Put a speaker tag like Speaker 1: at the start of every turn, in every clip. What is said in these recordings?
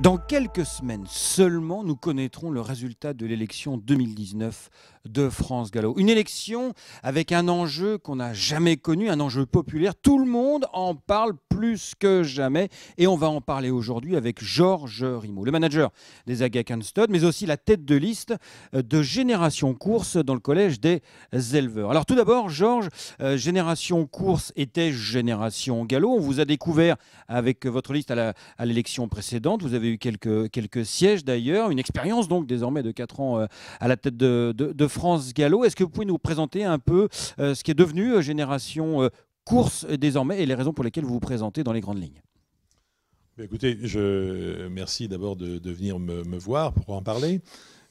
Speaker 1: Dans quelques semaines seulement, nous connaîtrons le résultat de l'élection 2019 de France Gallo. Une élection avec un enjeu qu'on n'a jamais connu, un enjeu populaire. Tout le monde en parle plus que jamais. Et on va en parler aujourd'hui avec Georges Rimaud, le manager des Khan Stud, mais aussi la tête de liste de Génération Course dans le collège des éleveurs. Alors tout d'abord, Georges, euh, Génération Course était Génération Gallo. On vous a découvert avec votre liste à l'élection précédente. Vous avez quelques, sièges d'ailleurs. Une expérience donc désormais de 4 ans euh, à la tête de, France Gallo. Est-ce que vous pouvez nous présenter un peu euh, ce qui est devenu euh, Génération Course désormais et les raisons pour lesquelles vous vous présentez dans les grandes lignes
Speaker 2: bah, Écoutez, je merci d'abord de, venir me, voir pour en parler.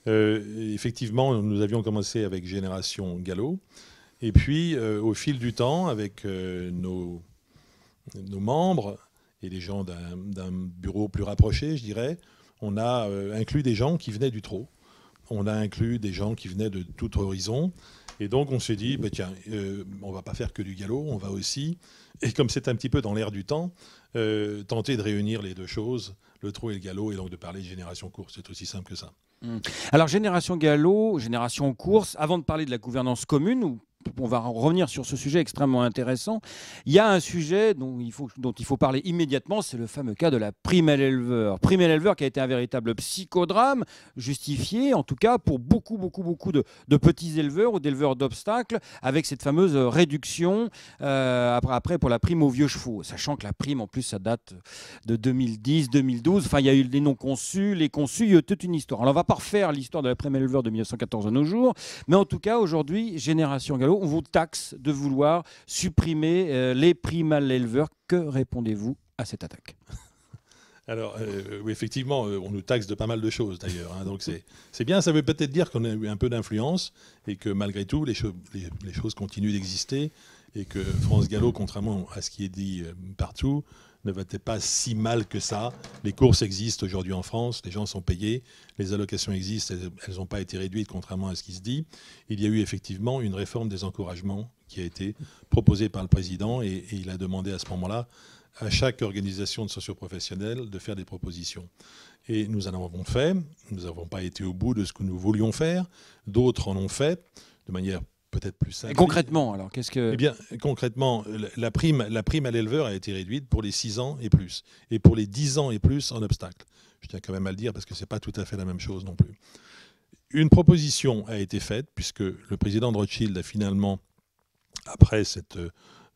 Speaker 2: effectivement, nous avions commencé avec Génération Gallo. Et puis, au fil du temps, avec nos membres, et les gens d'un bureau plus rapproché, je dirais, on a euh, inclus des gens qui venaient du trot. On a inclus des gens qui venaient de tout horizon. Et donc on s'est dit, bah tiens, euh, on va pas faire que du galop, on va aussi, et comme c'est un petit peu dans l'air du temps, euh, tenter de réunir les deux choses, le trot et le galop, et donc de parler de génération course. C'est aussi simple que ça.
Speaker 1: Hmm. Alors, génération galop, génération course, avant de parler de la gouvernance commune, ou on va revenir sur ce sujet extrêmement intéressant. Il y a un sujet dont il faut, parler immédiatement, c'est le fameux cas de la prime à l'éleveur. Prime à l'éleveur qui a été un véritable psychodrame, justifié en tout cas pour beaucoup, beaucoup, beaucoup de, petits éleveurs ou d'éleveurs d'obstacles, avec cette fameuse réduction euh, après, pour la prime aux vieux chevaux, sachant que la prime en plus ça date de 2010, 2012. Enfin, il y a eu les non conçus, les conçus, il y a eu toute une histoire. Alors on va pas refaire l'histoire de la prime à l'éleveur de 1914 à nos jours, mais en tout cas aujourd'hui, Génération Gallo on vous taxe de vouloir supprimer euh, les prix à l'éleveur. Que répondez-vous à cette attaque
Speaker 2: alors, euh, oui, effectivement, euh, on nous taxe de pas mal de choses d'ailleurs. Hein. donc c'est bien, ça veut peut-être dire qu'on a eu un peu d'influence et que malgré tout, les, les, les choses continuent d'exister et que France Gallo, contrairement à ce qui est dit partout, ne va pas si mal que ça Les courses existent aujourd'hui en France, les gens sont payés, les allocations existent, elles n'ont pas été réduites contrairement à ce qui se dit. Il y a eu effectivement une réforme des encouragements qui a été proposée par le président et, il a demandé à ce moment-là à chaque organisation de socioprofessionnels de faire des propositions. Et nous en avons fait, nous n'avons pas été au bout de ce que nous voulions faire, d'autres en ont fait de manière peut-être plus concrètement, alors, qu'est-ce que. Eh bien, concrètement, la prime, la prime à l'éleveur a été réduite pour les 6 ans et plus, et pour les 10 ans et plus en obstacle. Je tiens quand même à le dire parce que ce n'est pas tout à fait la même chose non plus. Une proposition a été faite, puisque le président de Rothschild a finalement, après cette euh,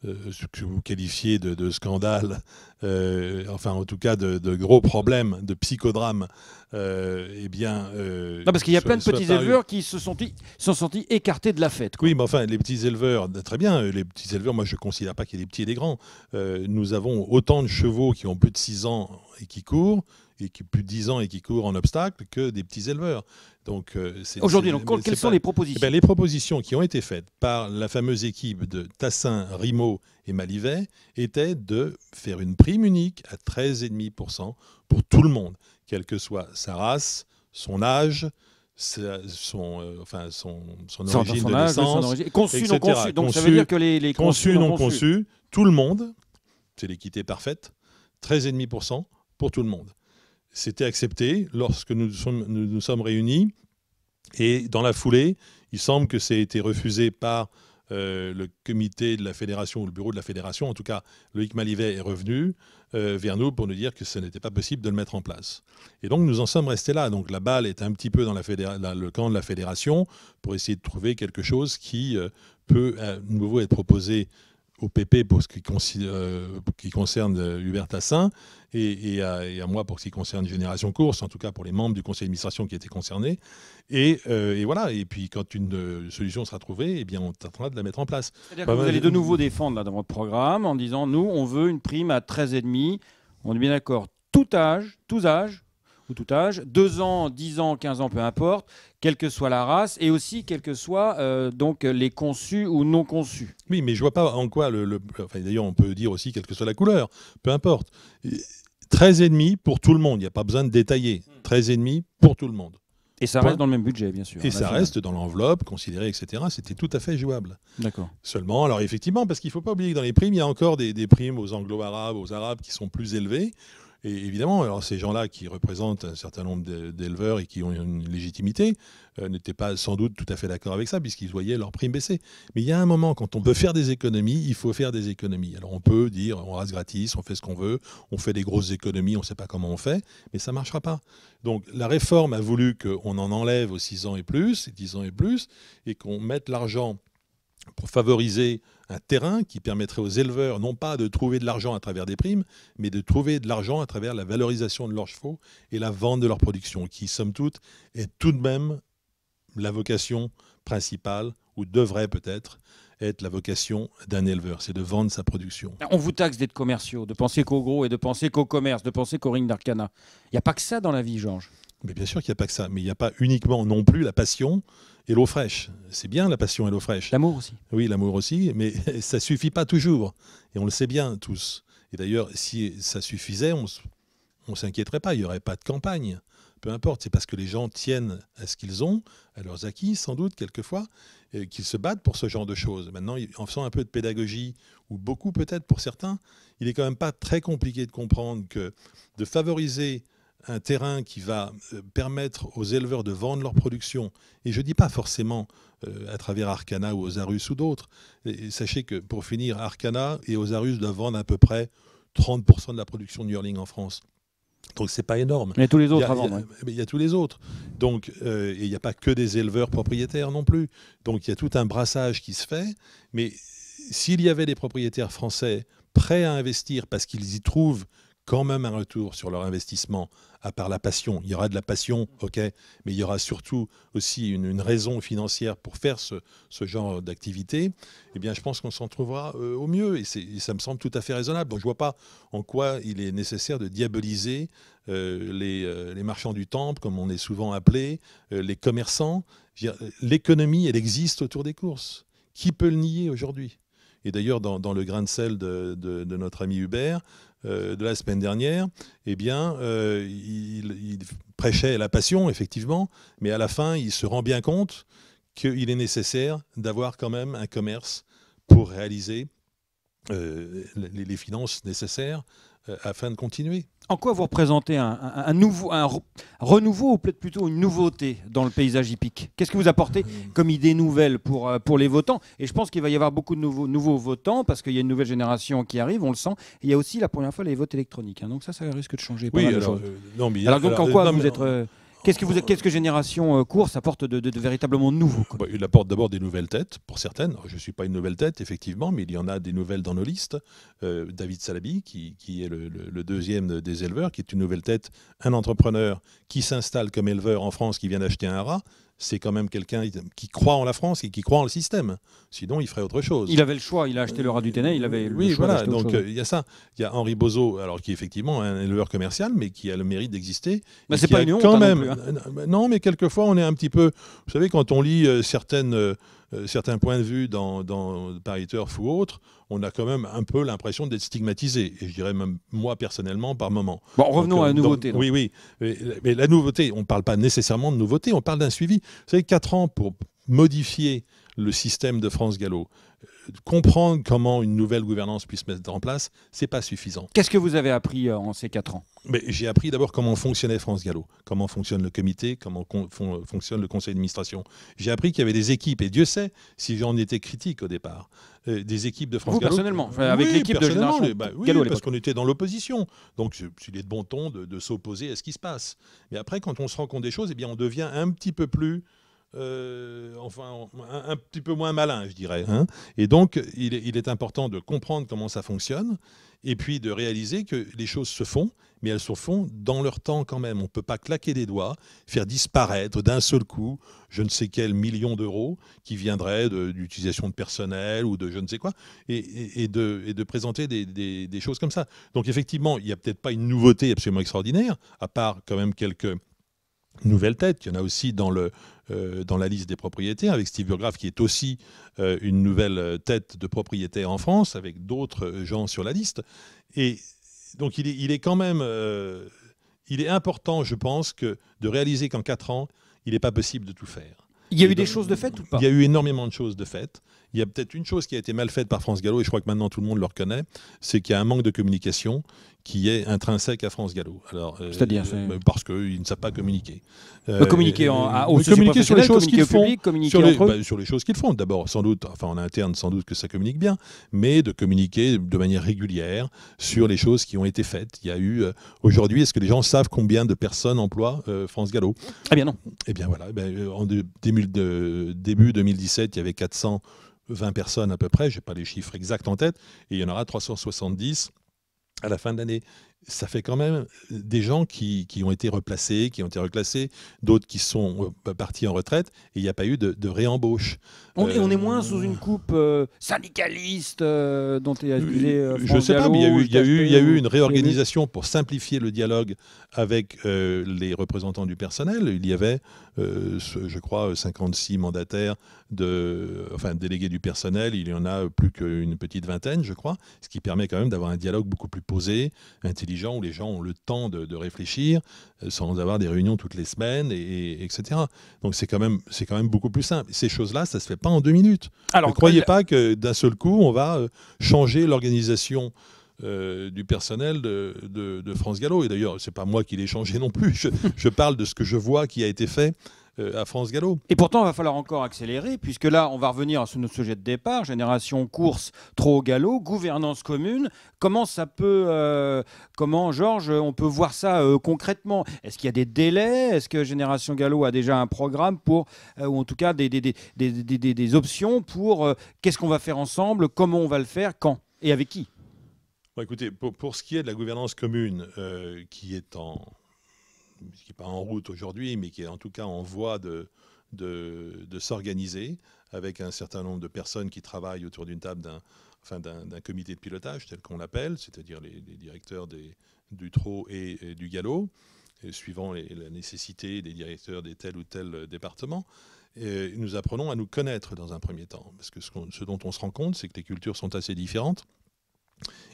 Speaker 2: euh, ce que vous qualifiez de, scandale, euh, enfin en tout cas de, gros problèmes, de psychodrame, euh, eh bien... non, parce qu'il y a plein de petits éleveurs qui se sont, sentis écartés de la fête. Oui, mais enfin, les petits éleveurs, très bien, les petits éleveurs, moi je ne considère pas qu'il y ait des petits et des grands. nous avons autant de chevaux qui ont plus de 6 ans et qui courent et qui plus de 10 ans et qui courent en obstacle que des petits éleveurs. Euh, Aujourd'hui, donc, quelles sont les propositions eh ben, Les propositions qui ont été faites par la fameuse équipe de Tassin, Rimaud et Malivet étaient de faire une prime unique à 13,5% pour tout le monde, quelle que soit sa race, son âge, euh, son, origine de naissance, Conçu, etc. non conçu. ça veut dire que les, conçus, non tout le monde, c'est l'équité parfaite, 13,5% pour tout le monde c'était accepté lorsque nous nous, sommes réunis. Et dans la foulée, il semble que ça ait été refusé par euh, le comité de la fédération ou le bureau de la fédération. En tout cas, Loïc Malivet est revenu euh, vers nous pour nous dire que ce n'était pas possible de le mettre en place. Et donc, nous en sommes restés là. Donc, la balle est un petit peu dans, le camp de la fédération pour essayer de trouver quelque chose qui euh, peut à nouveau être proposé au PP pour ce qui, euh, qui concerne euh, Hubert Tassin et, à, moi pour ce qui concerne Génération Course, en tout cas pour les membres du conseil d'administration qui étaient concernés. Et, euh, voilà, et puis quand une solution sera trouvée, eh bien on tentera de la mettre en place. vous allez de nouveau
Speaker 1: défendre là, dans votre programme en disant nous, on veut une prime à 13,5. On est bien d'accord, tout âge, tous âges, tout âge, 2 ans, 10 ans, 15 ans, peu importe, quelle que soit la race, et aussi quels que soient euh, donc les conçus ou non conçus.
Speaker 2: Oui, mais je vois pas en quoi le. d'ailleurs, on peut dire aussi quelle que soit la couleur, peu importe. 13,5 pour tout le monde, il n'y a pas besoin de détailler. 13,5 pour tout le monde. Et ça reste dans le même
Speaker 1: budget, bien sûr. Et hein, ça reste
Speaker 2: dans l'enveloppe considérée, etc. C'était tout à fait jouable. D'accord. Seulement, alors effectivement, parce qu'il ne faut pas oublier que dans les primes, il y a encore des, des primes aux anglo-arabes, aux arabes qui sont plus élevées. Et évidemment, alors ces gens-là qui représentent un certain nombre d'éleveurs et qui ont une légitimité euh, n'étaient pas sans doute tout à fait d'accord avec ça, puisqu'ils voyaient leurs primes baisser. Mais il y a un moment, quand on peut faire des économies, il faut faire des économies. Alors on peut dire on rase gratis, on fait ce qu'on veut, on fait des grosses économies, on ne sait pas comment on fait, mais ça ne marchera pas. Donc la réforme a voulu qu'on en enlève aux 6 ans et plus, 10 ans et plus, et qu'on mette l'argent pour favoriser un terrain qui permettrait aux éleveurs non pas de trouver de l'argent à travers des primes, mais de trouver de l'argent à travers la valorisation de leurs chevaux et la vente de leur production, qui, somme toute, est tout de même la vocation principale, ou devrait peut-être être la vocation d'un éleveur, c'est de vendre sa production.
Speaker 1: On vous taxe d'être commerciaux, de penser qu'au gros et de penser qu'au commerce, de penser qu'au ring d'arcana. Il n'y a pas que ça dans la vie, Georges. Mais bien sûr qu'il n'y a pas que ça, mais il n'y a pas
Speaker 2: uniquement non plus la passion et l'eau fraîche. C'est bien la passion et l'eau fraîche. L'amour aussi. Oui, l'amour aussi, mais ça suffit pas toujours. Et on le sait bien tous. Et d'ailleurs, si ça suffisait, on ne s'inquiéterait pas, il n'y aurait pas de campagne. Peu importe, c'est parce que les gens tiennent à ce qu'ils ont, à leurs acquis, sans doute, quelquefois, qu'ils se battent pour ce genre de choses. Maintenant, en faisant un peu de pédagogie, ou beaucoup peut-être pour certains, il n'est quand même pas très compliqué de comprendre que de favoriser un terrain qui va euh, permettre aux éleveurs de vendre leur production, et je ne dis pas forcément euh, à travers Arcana ou Osarus ou d'autres, sachez que pour finir, Arcana et Osarus doivent vendre à peu près 30% de la production de yearling en France. Donc c'est pas énorme. Mais tous les autres avant. Il y a tous les autres. Donc euh, et il n'y a pas que des éleveurs propriétaires non plus. Donc il y a tout un brassage qui se fait. Mais s'il y avait des propriétaires français prêts à investir parce qu'ils y trouvent quand même un retour sur leur investissement, à part la passion. Il y aura de la passion, ok, mais il y aura surtout aussi une, raison financière pour faire ce, genre d'activité. Eh bien, je pense qu'on s'en trouvera euh, au mieux, et, ça me semble tout à fait raisonnable. Je je vois pas en quoi il est nécessaire de diaboliser euh, euh, les, marchands du temple, comme on est souvent appelé, les commerçants. L'économie, elle existe autour des courses. Qui peut le nier aujourd'hui et d'ailleurs, dans, le grain de sel de, notre ami Hubert, euh, de la semaine dernière, eh bien, euh, il, prêchait la passion, effectivement, mais à la fin, il se rend bien compte qu'il est nécessaire d'avoir quand même un commerce pour réaliser euh, les, finances nécessaires afin de continuer.
Speaker 1: En quoi vous représentez un, nouveau, un renouveau ou peut-être plutôt une nouveauté dans le paysage hippique Qu'est-ce que vous apportez comme idée nouvelle pour, euh, pour les votants Et je pense qu'il va y avoir beaucoup de nouveaux, nouveaux votants parce qu'il y a une nouvelle génération qui arrive, on le sent. il y a aussi la première fois les votes électroniques. Hein. donc ça, ça risque de changer. oui, alors, euh, alors donc en quoi vous êtes. Euh, Qu'est-ce que, vous, qu'est-ce que Génération euh, Course apporte de, véritablement nouveau bah, Il apporte d'abord des nouvelles têtes, pour certaines. Je ne suis pas une nouvelle tête,
Speaker 2: effectivement, mais il y en a des nouvelles dans nos listes. Euh, David Salabi, qui, est le, le, deuxième des éleveurs, qui est une nouvelle tête, un entrepreneur qui s'installe comme éleveur en France, qui vient d'acheter un rat c'est quand même quelqu'un qui croit en la France et qui croit en le système. Sinon, il ferait autre chose. Il
Speaker 1: avait le choix, il a acheté le rat du Ténet, il avait le oui, voilà, donc euh,
Speaker 2: il y a ça. Il y a Henri Bozo, alors qui est effectivement un éleveur commercial, mais qui a le mérite d'exister. Mais c'est pas une honte, quand hein, même. Non, hein. non, mais quelquefois, on est un petit peu. Vous savez, quand on lit euh, certaines euh, euh, certains points de vue dans, dans ou autres, on a quand même un peu l'impression d'être stigmatisé, et je dirais même moi personnellement par moment. Bon, revenons à la euh, nouveauté. oui, oui. Mais, la nouveauté, on ne parle pas nécessairement de nouveauté, on parle d'un suivi. Vous savez, 4 ans pour modifier le système de France Gallo comprendre comment une nouvelle gouvernance puisse mettre en place, c'est pas suffisant. Qu'est-ce que vous avez appris euh, en ces quatre ans J'ai appris d'abord comment fonctionnait France Gallo, comment fonctionne le comité, comment fonctionne le conseil d'administration. J'ai appris qu'il y avait des équipes, et Dieu sait si j'en étais critique au départ, euh, des équipes de France personnellement, avec l'équipe de Génération bah parce qu'on était dans l'opposition. Donc il est de bon ton de, s'opposer à ce qui se passe. Mais après, quand on se rend compte des choses, eh bien, on devient un petit peu plus euh, enfin, un, petit peu moins malin, je dirais. Hein. et donc, il est, important de comprendre comment ça fonctionne et puis de réaliser que les choses se font, mais elles se font dans leur temps quand même. On ne peut pas claquer des doigts, faire disparaître d'un seul coup je ne sais quel million d'euros qui viendrait d'utilisation de, personnel ou de je ne sais quoi, et, de, présenter des, des choses comme ça. Donc effectivement, il n'y a peut-être pas une nouveauté absolument extraordinaire, à part quand même quelques Nouvelle tête Il y en a aussi dans, le, euh, dans la liste des propriétaires, avec Steve Burgraff, qui est aussi euh, une nouvelle euh, tête de propriétaire en France, avec d'autres gens sur la liste. Et donc, il est, quand même. il est important, je pense, que de réaliser qu'en 4 ans, il n'est pas possible de tout faire.
Speaker 1: Il y a eu des choses de faites ou pas Il y a eu
Speaker 2: énormément de choses de faites. Il y a peut-être une chose qui a été mal faite par France Gallo, et je crois que maintenant tout le monde le reconnaît, c'est qu'il y a un manque de communication qui est intrinsèque à France Gallo. Alors, euh, c'est-à-dire parce qu'ils ne savent pas communiquer. Euh, communiquer en, communiquer sur les choses qu'ils font, public, bah, sur, les, sur les choses qu'ils font. D'abord, sans doute, enfin en interne, sans doute que ça communique bien, mais de communiquer de manière régulière sur les choses qui ont été faites. Il y a eu euh, aujourd'hui, est-ce que les gens savent combien de personnes emploient France Gallo Eh bien non. Eh bien voilà. Eh en début, 2017, il y avait 420 personnes à peu près. je n'ai pas les chiffres exacts en tête, et il y en aura 370 à la fin de l'année. Ça fait quand même des gens qui, qui, ont été replacés, qui ont été reclassés, d'autres qui sont euh, partis en retraite, et il n'y a pas eu de, réembauche. On, est, moins euh, sous une
Speaker 1: coupe euh, syndicaliste dont est accusé. je sais pas, mais il y, a eu, y a eu une réorganisation
Speaker 2: pour simplifier le dialogue avec les représentants du personnel. Il y avait euh, je crois, 56 mandataires, de, enfin délégués du personnel. Il y en a plus qu'une petite vingtaine, je crois, ce qui permet quand même d'avoir un dialogue beaucoup plus posé, intelligent, où les gens ont le temps de, réfléchir euh, sans avoir des réunions toutes les semaines, et, etc. Donc c'est quand, même, quand même beaucoup plus simple. Ces choses-là, ça ne se fait pas en deux minutes. Alors, ne croyez pas que d'un seul coup, on va euh, changer l'organisation euh, du personnel de, France Gallo. Et d'ailleurs, ce n'est pas moi qui l'ai changé non plus. Je, parle de ce que je vois qui a été fait euh,
Speaker 1: à France Gallo. Et pourtant, il va falloir encore accélérer, puisque là, on va revenir sur notre sujet de départ, génération course, trop au galop, gouvernance commune. Comment ça peut, euh, comment, Georges, on peut voir ça concrètement Est-ce qu'il y a des délais Est-ce que Génération Gallo a déjà un programme pour, ou en tout cas des, des, des, des options pour qu'est-ce qu'on va faire ensemble, comment on va le faire, quand et avec qui
Speaker 2: écoutez, pour, ce qui est de la gouvernance commune, euh, qui est en qui n'est pas en route aujourd'hui, mais qui est en tout cas en voie de, de, s'organiser avec un certain nombre de personnes qui travaillent autour d'une table d'un enfin comité de pilotage tel qu'on l'appelle, c'est-à-dire les, directeurs du trot et, du galop, suivant la nécessité des directeurs des tel ou tel département. nous apprenons à nous connaître dans un premier temps, parce que ce dont on se rend compte, c'est que les cultures sont assez différentes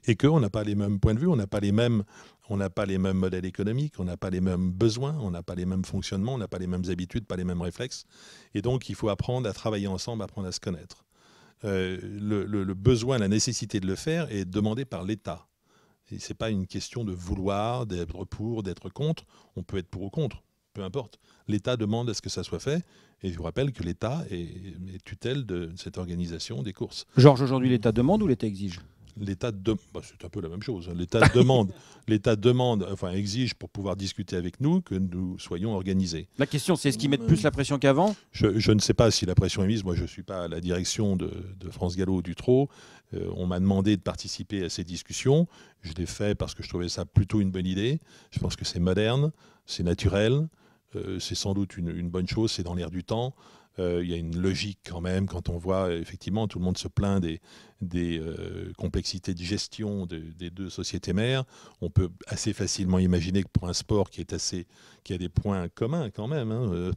Speaker 2: et qu'on n'a pas les mêmes points de vue, on n'a pas les mêmes, on n'a pas les mêmes modèles économiques, on n'a pas les mêmes besoins, on n'a pas les mêmes fonctionnements, on n'a pas les mêmes habitudes, pas les mêmes réflexes. Et donc, il faut apprendre à travailler ensemble, apprendre à se connaître. Euh, le, besoin, la nécessité de le faire est demandé par l'État. Ce n'est pas une question de vouloir, d'être pour, d'être contre. On peut être pour ou contre, peu importe. L'État demande à ce que ça soit fait. Et je vous rappelle que l'État est, est tutelle de cette organisation des courses. Georges, aujourd'hui, l'État demande ou l'État exige l'État de bah, c'est un peu la même chose. Hein. L'État demande, l'État demande, enfin exige pour pouvoir discuter avec nous que nous soyons organisés. La question, c'est est-ce qu'ils mettent plus la pression qu'avant je, ne sais pas si la pression est mise. Moi, je suis pas à la direction de, France Gallo du Trot. Euh, on m'a demandé de participer à ces discussions. Je l'ai fait parce que je trouvais ça plutôt une bonne idée. Je pense que c'est moderne, c'est naturel, euh, c'est sans doute une bonne chose, c'est dans l'air du temps. Euh, il y a une logique quand même quand on voit effectivement tout le monde se plaint des, des euh, complexités de gestion des deux sociétés mères. On peut assez facilement imaginer que pour un sport qui est assez qui a des points communs quand même. Hein, euh,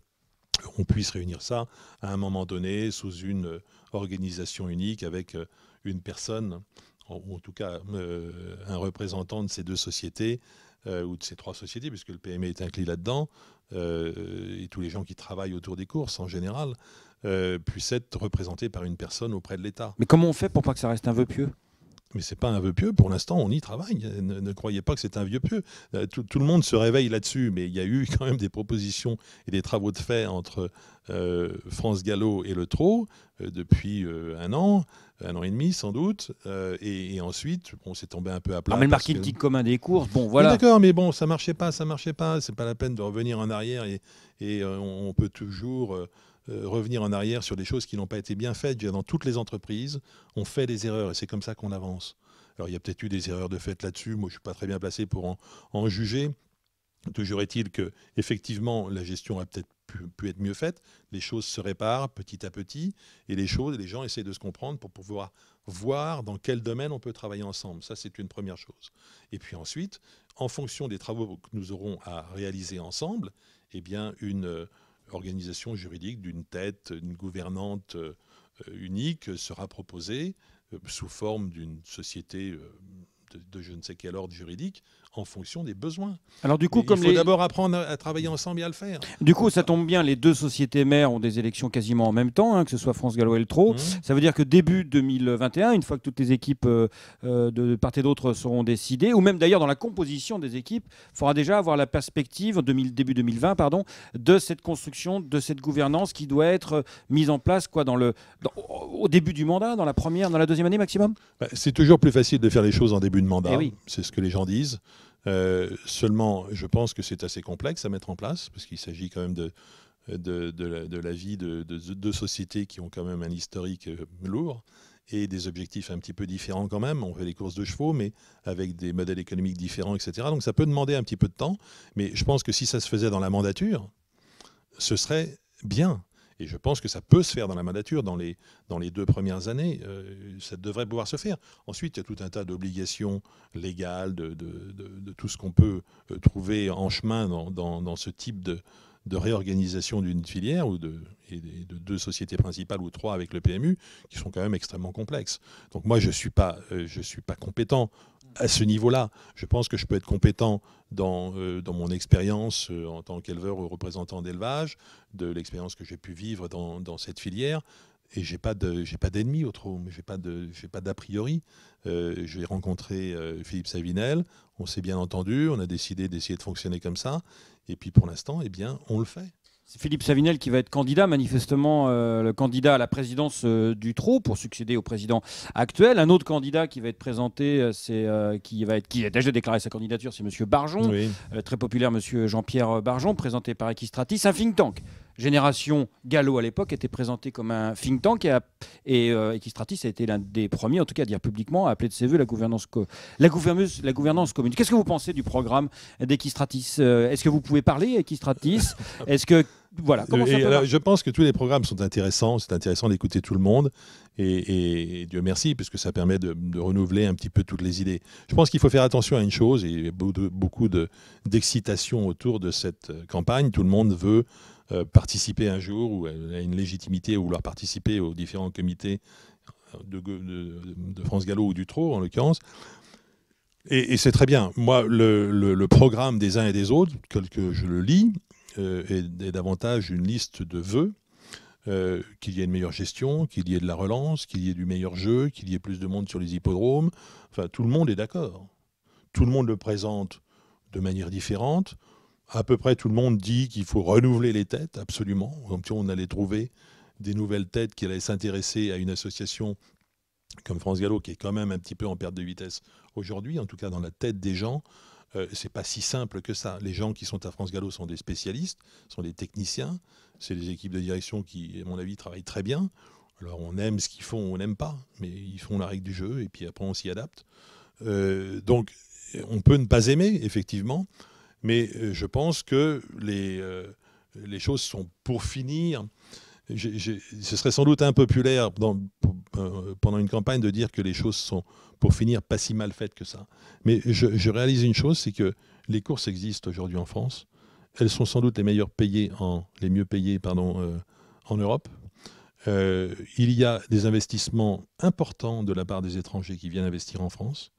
Speaker 2: on puisse réunir ça à un moment donné sous une organisation unique avec une personne, ou en tout cas un représentant de ces deux sociétés, euh, ou de ces trois sociétés, puisque le PME est inclus là-dedans, euh, et tous les gens qui travaillent autour des courses en général, euh, puissent être représentés par une personne auprès de l'État.
Speaker 1: Mais comment on fait pour pas que ça reste un vœu
Speaker 2: pieux mais ce n'est pas un vœu pieux. Pour l'instant, on y travaille. Ne, croyez pas que c'est un vieux pieux. Euh, tout, le monde se réveille là-dessus, mais il y a eu quand même des propositions et des travaux de fait entre euh, France Gallo et le Trot euh, depuis un an, un an et demi sans doute. Et, ensuite, on s'est tombé un peu à plat. mais le marketing
Speaker 1: commun des courses, bon, voilà. D'accord,
Speaker 2: mais bon, ça marchait pas, ça marchait pas. C'est pas la peine de revenir en arrière et, et on peut toujours. Euh, revenir en arrière sur des choses qui n'ont pas été bien faites. Dans toutes les entreprises, on fait des erreurs et c'est comme ça qu'on avance. Alors il y a peut-être eu des erreurs de fait là-dessus, moi je ne suis pas très bien placé pour en, juger. Toujours est-il que, effectivement, la gestion a peut-être pu, être mieux faite, les choses se réparent petit à petit, et les choses, les gens essaient de se comprendre pour pouvoir voir dans quel domaine on peut travailler ensemble. Ça, c'est une première chose. Et puis ensuite, en fonction des travaux que nous aurons à réaliser ensemble, eh bien, une organisation juridique d'une tête, une gouvernante euh, unique euh, sera proposée euh, sous forme d'une société de, de, je ne sais quel ordre juridique en fonction des besoins.
Speaker 1: Alors du coup, il faut d'abord
Speaker 2: apprendre à, travailler ensemble et à le faire.
Speaker 1: Du coup, ça tombe bien, les deux sociétés mères ont des élections quasiment en même temps, hein, que ce soit France Gallo et Eltro. Mmh. Ça veut dire que début 2021, une fois que toutes les équipes euh, euh, de, part et d'autre seront décidées, ou même d'ailleurs dans la composition des équipes, il faudra déjà avoir la perspective début 2020, pardon, de cette construction, de cette gouvernance qui doit être euh, mise en place quoi dans le au début du mandat, dans la première, dans la deuxième année maximum.
Speaker 2: Bah, c'est toujours plus facile de faire les choses en début de mandat. Eh c'est ce que les gens disent. Euh, seulement, je pense que c'est assez complexe à mettre en place, parce qu'il s'agit quand même de, la, de la, vie de deux sociétés qui ont quand même un historique euh, lourd et des objectifs un petit peu différents quand même. On fait les courses de chevaux, mais avec des modèles économiques différents, etc. Donc ça peut demander un petit peu de temps, mais je pense que si ça se faisait dans la mandature, ce serait bien. Et je pense que ça peut se faire dans la mandature, dans les, dans les deux premières années, euh, ça devrait pouvoir se faire. Ensuite, il y a tout un tas d'obligations légales, de, de, tout ce qu'on peut euh, trouver en chemin dans, dans, ce type de, de réorganisation d'une filière ou de, et de, deux sociétés principales ou trois avec le PMU qui sont quand même extrêmement complexes. Donc moi, je ne suis, pas, euh, je suis pas compétent à ce niveau-là. Je pense que je peux être compétent dans, euh, mon expérience euh, en tant qu'éleveur ou représentant d'élevage, de l'expérience que j'ai pu vivre dans, cette filière. Et j'ai pas pas d'ennemis au mais j'ai pas pas d'a priori. Euh, je j'ai rencontré Philippe Savinel, on s'est bien entendu, on a décidé d'essayer de fonctionner comme ça. Et puis pour l'instant, eh bien, on le fait.
Speaker 1: C'est Philippe Savinel qui va être candidat, manifestement euh, le candidat à la présidence euh, du TRO pour succéder au président actuel. Un autre candidat qui va être présenté, euh, c'est qui va être qui a déjà déclaré sa candidature, c'est M. Barjon, très populaire Monsieur Jean-Pierre Barjon, présenté par Equistratis, un think tank. Génération Gallo à l'époque était présenté comme un think tank et, Equistratis a été l'un des premiers, en tout cas à dire publiquement, à appeler de ses voeux la gouvernance, la gouvernance, la gouvernance commune. Qu'est-ce que vous pensez du programme d'Equistratis Est-ce que vous pouvez parler Equistratis Est-ce que je
Speaker 2: pense que tous les programmes sont intéressants. C'est intéressant d'écouter tout le monde. Et, Dieu merci, puisque ça permet de, renouveler un petit peu toutes les idées. Je pense qu'il faut faire attention à une chose, et il y a beaucoup d'excitation autour de cette euh, campagne. Tout le monde veut euh, participer un jour, ou a une légitimité, ou vouloir participer aux différents comités euh, de, France Gallo ou du Trot, en l'occurrence. Et, c'est très bien. Moi, le, le, programme des uns et des autres, tel que je le lis, est, euh, davantage une liste de vœux. Euh, qu'il y ait une meilleure gestion, qu'il y ait de la relance, qu'il y ait du meilleur jeu, qu'il y ait plus de monde sur les hippodromes. Enfin, tout le monde est d'accord. Tout le monde le présente de manière différente. À peu près tout le monde dit qu'il faut renouveler les têtes, absolument. donc on allait trouver des nouvelles têtes qui allaient s'intéresser à une association comme France Gallo, qui est quand même un petit peu en perte de vitesse aujourd'hui, en tout cas dans la tête des gens, ce euh, c'est pas si simple que ça. Les gens qui sont à France Gallo sont des spécialistes, sont des techniciens. C'est des équipes de direction qui, à mon avis, travaillent très bien. Alors on aime ce qu'ils font, on n'aime pas, mais ils font la règle du jeu et puis après on s'y adapte. Euh, donc on peut ne pas aimer, effectivement, mais euh, je pense que les, les choses sont pour finir ce serait sans doute impopulaire dans, euh, pendant une campagne de dire que les choses sont, pour finir, pas si mal faites que ça. Mais je, réalise une chose, c'est que les courses existent aujourd'hui en France. Elles sont sans doute les meilleures payées, en, les mieux payées, pardon, euh, en Europe. Euh, il y a des investissements importants de la part des étrangers qui viennent investir en France.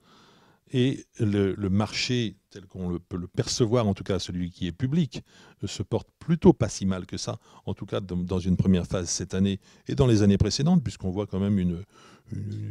Speaker 2: Et le, le marché tel qu'on le, peut le percevoir, en tout cas celui qui est public, euh, se porte plutôt pas si mal que ça, en tout cas dans une première phase cette année et dans les années précédentes, puisqu'on voit quand même une,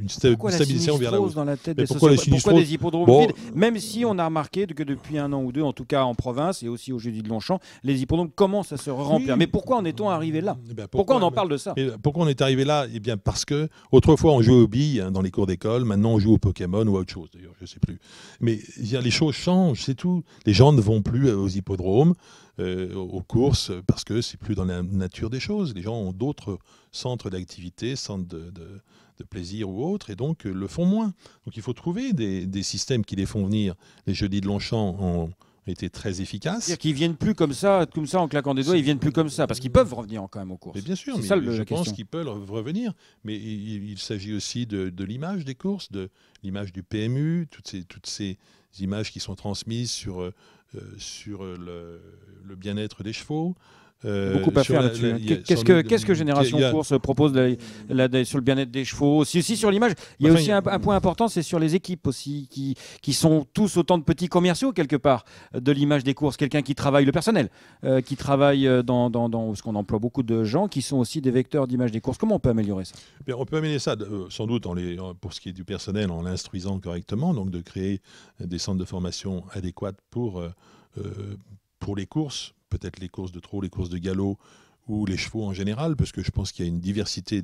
Speaker 2: stabilisation vers la hausse. Dans la tête des pourquoi, hippodromes
Speaker 1: Même si on a remarqué que depuis un an ou deux, en tout cas en province et aussi au jeudi de Longchamp, les hippodromes commencent à se remplir. Mais pourquoi en est-on arrivé là eh ben, pourquoi, on en parle de ça
Speaker 2: Pourquoi on est arrivé là Eh bien parce que autrefois on jouait aux billes hein, dans les cours d'école, maintenant on joue au Pokémon ou à autre chose d'ailleurs, je ne sais plus. Mais les choses changent c'est tout. Les gens ne vont plus euh, aux hippodromes, euh, aux courses, euh, parce que c'est plus dans la nature des choses. Les gens ont d'autres centres d'activité, centres de, plaisir ou autres, et donc le font moins. Donc il faut trouver des, systèmes qui les font venir. Les jeudis de Longchamp ont été très efficaces. C'est-à-dire qu'ils viennent
Speaker 1: plus comme ça, comme ça en claquant des doigts, ils viennent plus comme ça, parce qu'ils peuvent revenir quand même aux courses. Mais bien sûr, je pense qu'ils
Speaker 2: peuvent revenir. Mais il, s'agit aussi de, de l'image des courses, de l'image du PMU, toutes ces, toutes ces, images qui sont transmises sur, euh, euh, sur le, le bien-être des chevaux, euh, beaucoup à faire là-dessus. Hein. Qu'est-ce que, qu'est-ce que Génération a, Course
Speaker 1: propose la, sur le bien-être des chevaux Aussi, aussi sur l'image. Il y a aussi Un, point important, c'est sur les équipes aussi, qui, sont tous autant de petits commerciaux, quelque part, de l'image des courses. Quelqu'un qui travaille le personnel, euh, qui travaille euh, dans, ce qu'on emploie beaucoup de gens, qui sont aussi des vecteurs d'image des courses. Comment on peut améliorer ça
Speaker 2: eh On peut améliorer ça, sans doute, en les, pour ce qui est du personnel, en l'instruisant correctement, donc de créer des centres de formation adéquats pour, pour les courses peut-être les courses de trot, les courses de galop ou les chevaux en général, parce que je pense qu'il y a une diversité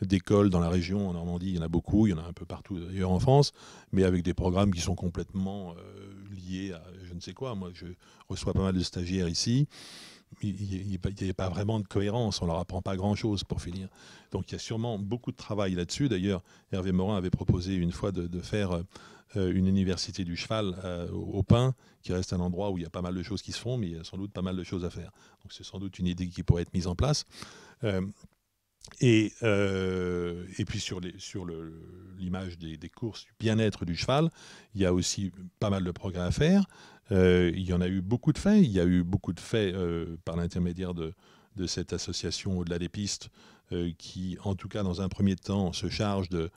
Speaker 2: d'écoles dans la région. En Normandie, il y en a beaucoup, il y en a un peu partout d'ailleurs en France, mais avec des programmes qui sont complètement euh, liés à je ne sais quoi. Moi, je reçois pas mal de stagiaires ici. Il n'y a, pas vraiment de cohérence, on leur apprend pas grand-chose pour finir. Donc il y a sûrement beaucoup de travail là-dessus. D'ailleurs, Hervé Morin avait proposé une fois de, de faire euh, euh, une université du cheval euh, au Pin, qui reste un endroit où il y a pas mal de choses qui se font, mais il y a sans doute pas mal de choses à faire. Donc c'est sans doute une idée qui pourrait être mise en place. Euh, et, et, puis sur, sur l'image des, courses, du bien-être du cheval, il y a aussi pas mal de progrès à faire. il y en a eu beaucoup de faits. Il y a eu beaucoup de faits par l'intermédiaire de, de, cette association au-delà des pistes, qui, en tout cas dans un premier temps, se charge de,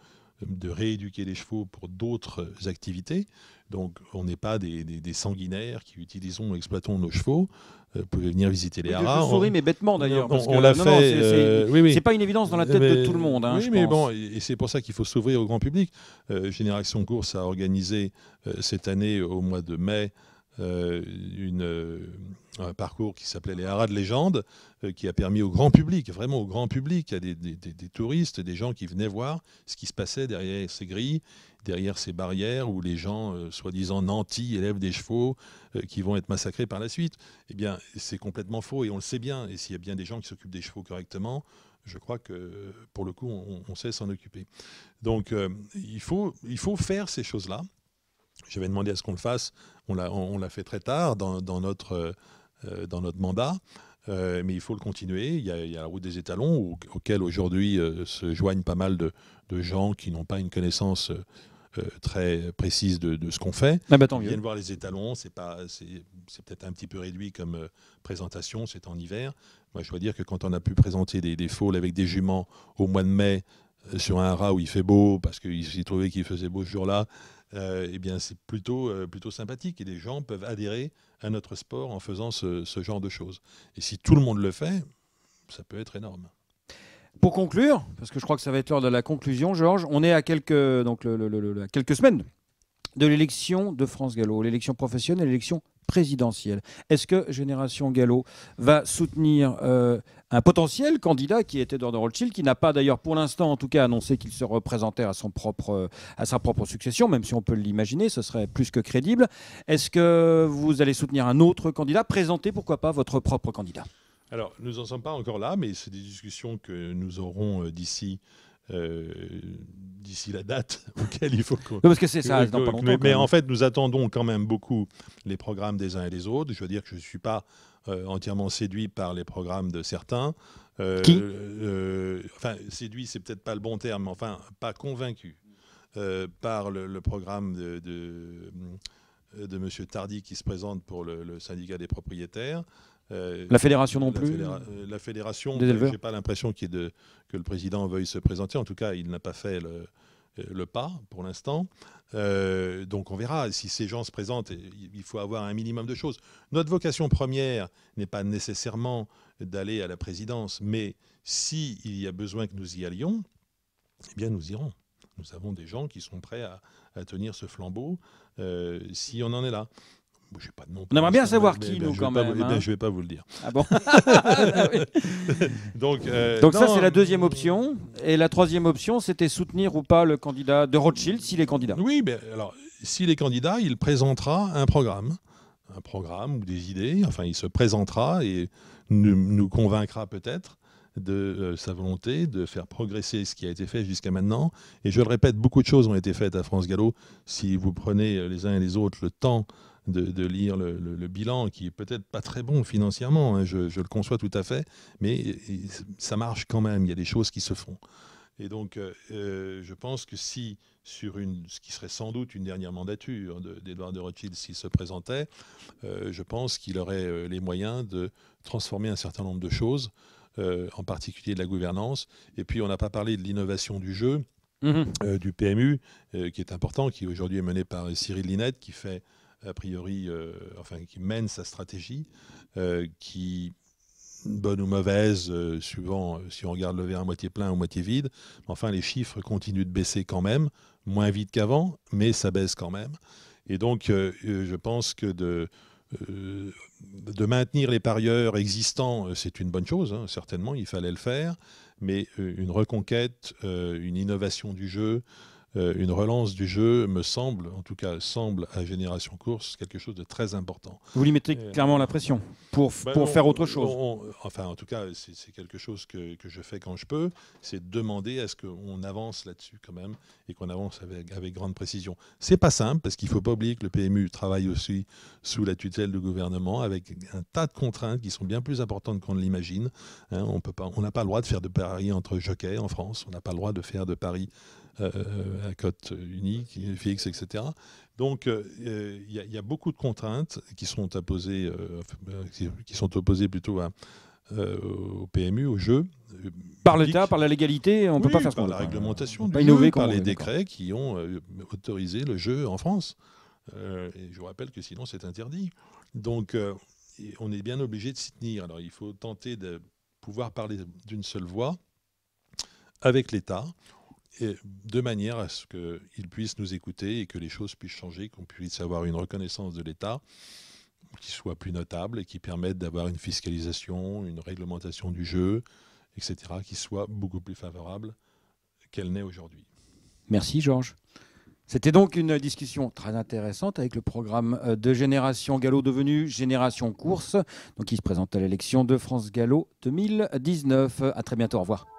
Speaker 2: de rééduquer les chevaux pour d'autres activités. Donc, on n'est pas des, sanguinaires qui utilisons, exploitons nos chevaux. pour euh, pouvez venir visiter les haras. Je mais bêtement d'ailleurs. On, l'a fait. C'est n'est euh, pas une évidence dans la tête de tout le monde. Hein, oui, mais bon, et, c'est pour ça qu'il faut s'ouvrir au grand public. Euh, Génération Course a organisé cette année, au mois de mai, euh, euh, un parcours qui s'appelait les haras de légende, euh, qui a permis au grand public, vraiment au grand public, à des, des, des, touristes, des gens qui venaient voir ce qui se passait derrière ces grilles, derrière ces barrières où les gens, soi-disant nantis, élèvent des chevaux, qui vont être massacrés par la suite. Eh bien, c'est complètement faux et on le sait bien. Et s'il y a bien des gens qui s'occupent des chevaux correctement, je crois que pour le coup, on, sait s'en occuper. Donc, il, faut, il faut faire ces choses-là. J'avais demandé à ce qu'on le fasse. On l'a fait très tard dans, notre, euh, euh, dans notre mandat. Euh, mais il faut le continuer. Il y a, la route des étalons, au, auquel aujourd'hui se joignent pas mal de, gens qui n'ont pas une connaissance très précise de, ce qu'on fait. Ah bah Ils viennent voir les étalons, c'est peut-être un petit peu réduit comme présentation, c'est en hiver. Moi, je dois dire que quand on a pu présenter des, des avec des juments au mois de mai sur un rat où il fait beau, parce qu'il s'y trouvait qu'il faisait beau ce jour-là, euh, eh bien c'est plutôt, euh, plutôt sympathique. Et les gens peuvent adhérer à notre sport en faisant ce, genre de choses. Et si tout le monde le fait, ça peut être énorme.
Speaker 1: Pour conclure, parce que je crois que ça va être l'heure de la conclusion, Georges, on est à quelques, donc quelques semaines de l'élection de France Gallo, l'élection professionnelle, l'élection présidentielle. Est-ce que Génération Gallo va soutenir euh, un potentiel candidat qui était dans Rothschild, qui n'a pas d'ailleurs pour l'instant en tout cas annoncé qu'il se représentait à, son propre, à sa propre succession, même si on peut l'imaginer, ce serait plus que crédible. Est-ce que vous allez soutenir un autre candidat présenter pourquoi pas votre propre candidat.
Speaker 2: Alors, nous n'en sommes pas encore là, mais c'est des discussions que nous aurons euh, d'ici euh, d'ici la date auquel il faut qu'on. Parce que c'est ça, mais, en fait, nous attendons quand même beaucoup les programmes des uns et des autres. Je veux dire que je ne suis pas euh, entièrement séduit par les programmes de certains. Euh, qui Enfin, séduit, c'est peut-être pas le bon terme, mais enfin, pas convaincu par le, programme de, de de M. Tardy qui se présente pour le syndicat des propriétaires. Euh, la fédération non plus euh, La fédération, euh, je n'ai pas l'impression que le président veuille se présenter. En tout cas, il n'a pas fait le, pas pour l'instant. donc on verra si ces gens se présentent. Il faut avoir un minimum de choses. Notre vocation première n'est pas nécessairement d'aller à la présidence, mais s'il y a besoin que nous y allions, eh bien nous irons. Nous avons des gens qui sont prêts à, tenir ce flambeau si on en est là pas
Speaker 1: On aimerait bien savoir qui, ben, nous, quand même. Eh ben, hein. vais pas vous le dire. Ah Donc, euh, Donc ça, c'est la deuxième option. Et la troisième option, c'était soutenir ou pas le candidat de Rothschild, s'il est candidat. Oui, mais ben, alors, s'il est candidat, il présentera un programme.
Speaker 2: Un programme ou des idées. Enfin, il se présentera et nous, convaincra peut-être de euh, sa volonté de faire progresser ce qui a été fait jusqu'à maintenant. Et je le répète, beaucoup de choses ont été faites à France Gallo. Si vous prenez euh, les uns et les autres le temps de, lire le, bilan, qui est peut-être pas très bon financièrement, hein, je, le conçois tout à fait, mais ça marche quand même, il y a des choses qui se font. Et donc, euh, euh, je pense que si, sur une, ce qui serait sans doute une dernière mandature hein, d'Edouard de, Rothschild s'il se présentait, euh, je pense qu'il aurait les moyens de transformer un certain nombre de choses, en particulier de la gouvernance. Et puis, on n'a pas parlé de l'innovation du jeu, mmh du PMU, qui est important, qui aujourd'hui est mené par Cyril Linette, qui fait a priori, euh, enfin, qui mène sa stratégie, euh, qui, bonne ou mauvaise, euh, suivant si on regarde le verre à moitié plein ou moitié vide, enfin, les chiffres continuent de baisser quand même, moins vite qu'avant, mais ça baisse quand même. Et donc, je pense que de, maintenir les parieurs existants, c'est une bonne chose, hein, certainement, il fallait le faire, mais une reconquête, une innovation du jeu, euh, une relance du jeu me semble, en tout cas semble à Génération Course, quelque chose de très important.
Speaker 1: Vous lui mettez clairement la pression pour, ben pour faire autre chose
Speaker 2: Enfin, en tout cas, c'est quelque chose que, je fais quand je peux, c'est demander à ce qu'on avance là-dessus quand même et qu'on avance avec, grande précision. Ce n'est pas simple parce qu'il faut pas oublier que le PMU travaille aussi sous la tutelle du gouvernement avec un tas de contraintes qui sont bien plus importantes qu'on ne l'imagine. Hein. on n'a pas le droit de faire de paris entre jockeys en France, on n'a pas le droit de faire de paris euh, à cote unique, fixe, etc. Donc euh, il y, a beaucoup de contraintes qui sont opposées, euh, qui sont plutôt au PMU, au
Speaker 1: jeu. par l'État, par la légalité, on ne peut pas faire ce Par la réglementation, pas par les décrets
Speaker 2: qui ont autorisé le jeu en France. je vous rappelle que sinon c'est interdit. Donc on est bien obligé de s'y tenir. Alors il faut tenter de pouvoir parler d'une seule voix avec l'État de manière à ce qu'ils puissent nous écouter et que les choses puissent changer, qu'on puisse avoir une reconnaissance de l'État qui soit plus notable et qui permette d'avoir une fiscalisation, une réglementation du jeu, etc., qui soit beaucoup plus favorable qu'elle n'est aujourd'hui.
Speaker 1: Merci Georges. C'était donc une discussion très intéressante avec le programme euh, de Génération Gallo devenu Génération Course, donc qui se présente à l'élection de France Gallo 2019. À très bientôt, au revoir.